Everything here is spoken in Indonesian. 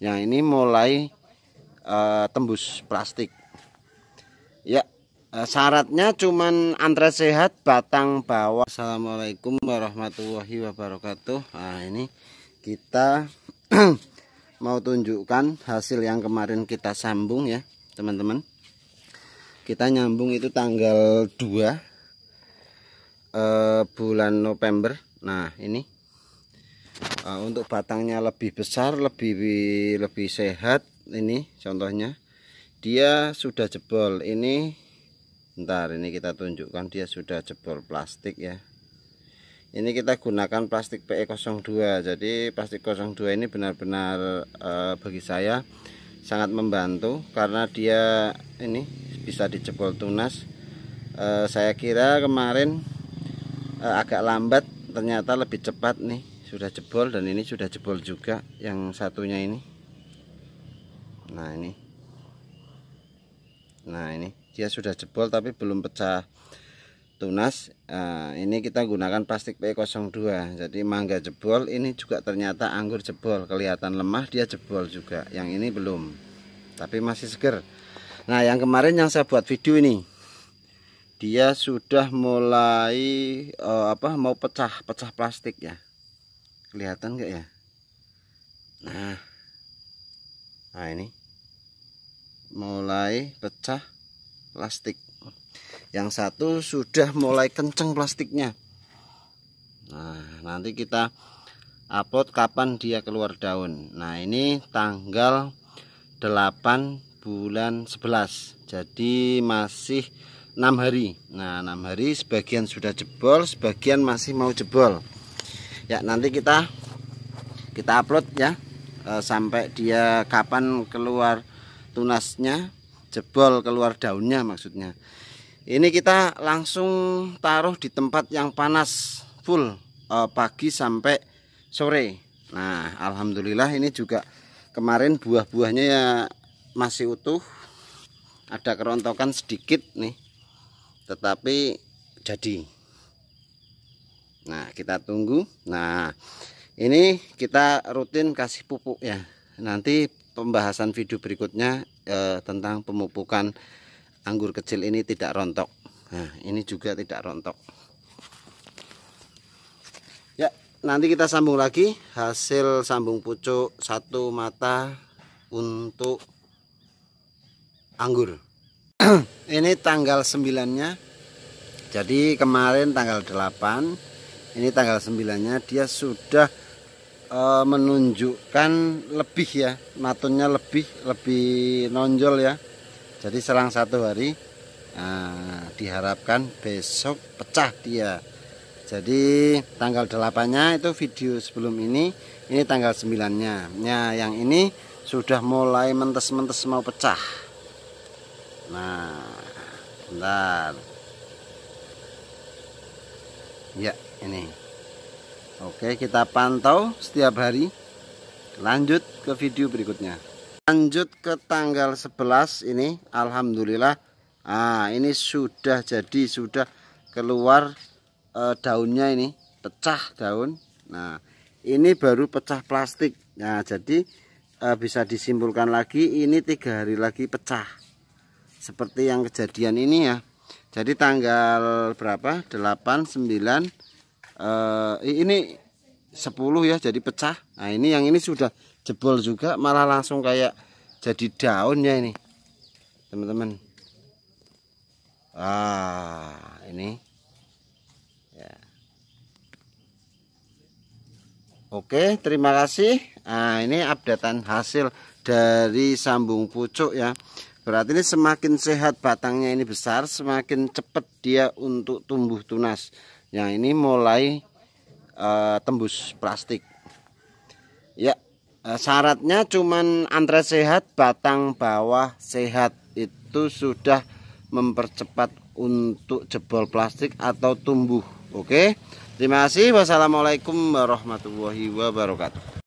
yang ini mulai uh, tembus plastik ya uh, syaratnya cuman antre sehat batang bawah Assalamualaikum warahmatullahi wabarakatuh nah ini kita mau tunjukkan hasil yang kemarin kita sambung ya teman-teman kita nyambung itu tanggal 2 eh, bulan November nah ini Ah, untuk batangnya lebih besar lebih lebih sehat ini contohnya dia sudah jebol ini ntar ini kita tunjukkan dia sudah jebol plastik ya ini kita gunakan plastik PE02 jadi plastik 02 ini benar-benar e, bagi saya sangat membantu karena dia ini bisa dijebol tunas e, saya kira kemarin e, agak lambat ternyata lebih cepat nih sudah jebol dan ini sudah jebol juga yang satunya ini nah ini nah ini dia sudah jebol tapi belum pecah tunas nah, ini kita gunakan plastik P02 jadi mangga jebol ini juga ternyata anggur jebol kelihatan lemah dia jebol juga yang ini belum tapi masih seger nah yang kemarin yang saya buat video ini dia sudah mulai oh, apa mau pecah pecah plastik ya kelihatan gak ya nah nah ini mulai pecah plastik yang satu sudah mulai kenceng plastiknya nah nanti kita upload kapan dia keluar daun nah ini tanggal 8 bulan 11 jadi masih 6 hari nah 6 hari sebagian sudah jebol sebagian masih mau jebol ya nanti kita kita upload ya e, sampai dia kapan keluar tunasnya jebol keluar daunnya maksudnya ini kita langsung taruh di tempat yang panas full e, pagi sampai sore nah alhamdulillah ini juga kemarin buah-buahnya ya masih utuh ada kerontokan sedikit nih tetapi jadi Nah, kita tunggu. Nah, ini kita rutin kasih pupuk ya. Nanti pembahasan video berikutnya eh, tentang pemupukan anggur kecil ini tidak rontok. Nah, ini juga tidak rontok. Ya, nanti kita sambung lagi hasil sambung pucuk satu mata untuk anggur. ini tanggal sembilannya. Jadi kemarin tanggal 8 ini tanggal sembilannya dia sudah e, menunjukkan lebih ya, matunya lebih lebih nonjol ya. Jadi selang satu hari nah, diharapkan besok pecah dia. Jadi tanggal 8-nya itu video sebelum ini, ini tanggal sembilannya. nya Nah, yang ini sudah mulai mentes-mentes mau pecah. Nah, bentar ya ini oke kita pantau setiap hari lanjut ke video berikutnya lanjut ke tanggal 11 ini Alhamdulillah ah ini sudah jadi sudah keluar e, daunnya ini pecah daun nah ini baru pecah plastik nah jadi e, bisa disimpulkan lagi ini tiga hari lagi pecah seperti yang kejadian ini ya jadi tanggal berapa? 8 9 uh, ini 10 ya jadi pecah. Nah, ini yang ini sudah jebol juga malah langsung kayak jadi daunnya ini. Teman-teman. Ah, ini. Ya. Oke, terima kasih. Nah, ini updatean hasil dari sambung pucuk ya. Berarti ini semakin sehat batangnya ini besar, semakin cepat dia untuk tumbuh tunas. Yang ini mulai e, tembus plastik. Ya, e, syaratnya cuman antre sehat, batang bawah sehat. Itu sudah mempercepat untuk jebol plastik atau tumbuh. Oke. Terima kasih. Wassalamualaikum warahmatullahi wabarakatuh.